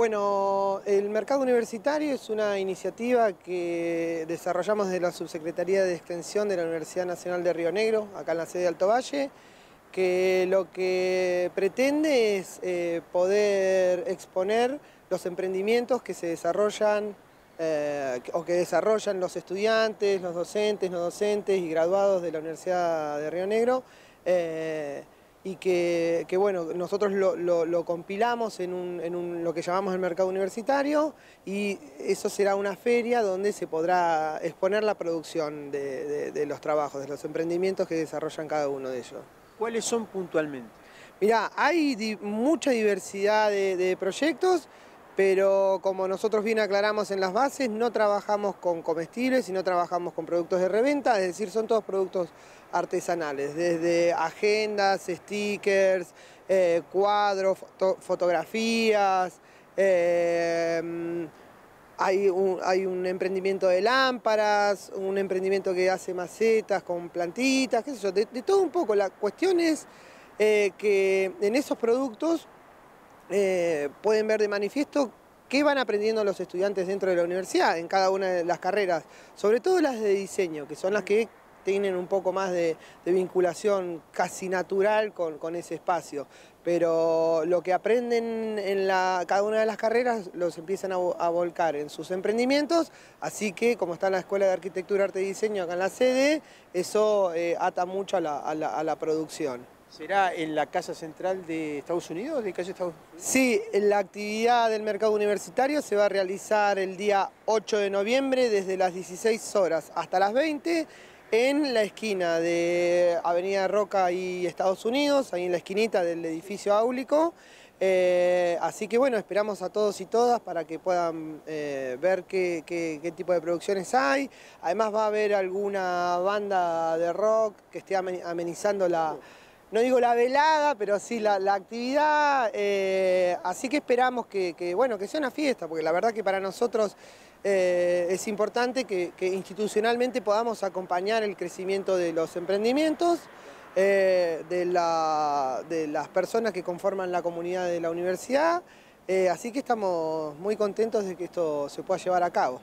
Bueno, el mercado universitario es una iniciativa que desarrollamos desde la Subsecretaría de Extensión de la Universidad Nacional de Río Negro, acá en la sede de Alto Valle, que lo que pretende es eh, poder exponer los emprendimientos que se desarrollan eh, o que desarrollan los estudiantes, los docentes, los docentes y graduados de la Universidad de Río Negro. Eh, y que, bueno, nosotros lo, lo, compilamos en, un, en un, lo que llamamos el mercado universitario y eso será una feria donde se podrá exponer la producción de, los trabajos, de los emprendimientos que desarrollan cada uno de ellos. ¿Cuáles son puntualmente? Mirá, hay mucha diversidad de proyectos pero como nosotros bien aclaramos en las bases, no trabajamos con comestibles y no trabajamos con productos de reventa, es decir, son todos productos artesanales, desde agendas, stickers, eh, cuadros, fotografías, eh, hay un, hay un, emprendimiento de lámparas, un emprendimiento que hace macetas con plantitas, qué sé yo, de, todo un poco. La cuestión es eh, que en esos productos eh, pueden ver de manifiesto qué van aprendiendo los estudiantes dentro de la universidad en cada una de las carreras, sobre todo las de diseño, que son las que tienen un poco más de, vinculación casi natural con, ese espacio. Pero lo que aprenden en cada una de las carreras los empiezan a, volcar en sus emprendimientos, así que como está la Escuela de Arquitectura, Arte y Diseño acá en la sede, eso eh, ata mucho a la producción. ¿Será en la Casa Central de Estados Unidos, de Sí, la actividad del mercado universitario se va a realizar el día 8 de noviembre desde las 16 horas hasta las 20 en la esquina de Avenida Roca y Estados Unidos, ahí en la esquinita del edificio áulico. Eh, así que bueno, esperamos a todos y todas para que puedan eh, ver qué, qué, tipo de producciones hay. Además va a haber alguna banda de rock que esté amenizando la no digo la velada, pero sí la, actividad. Eh, así que esperamos que, sea una fiesta, porque la verdad que para nosotros eh, es importante que, institucionalmente podamos acompañar el crecimiento de los emprendimientos, eh, de, las personas que conforman la comunidad de la universidad. así que estamos muy contentos de que esto se pueda llevar a cabo.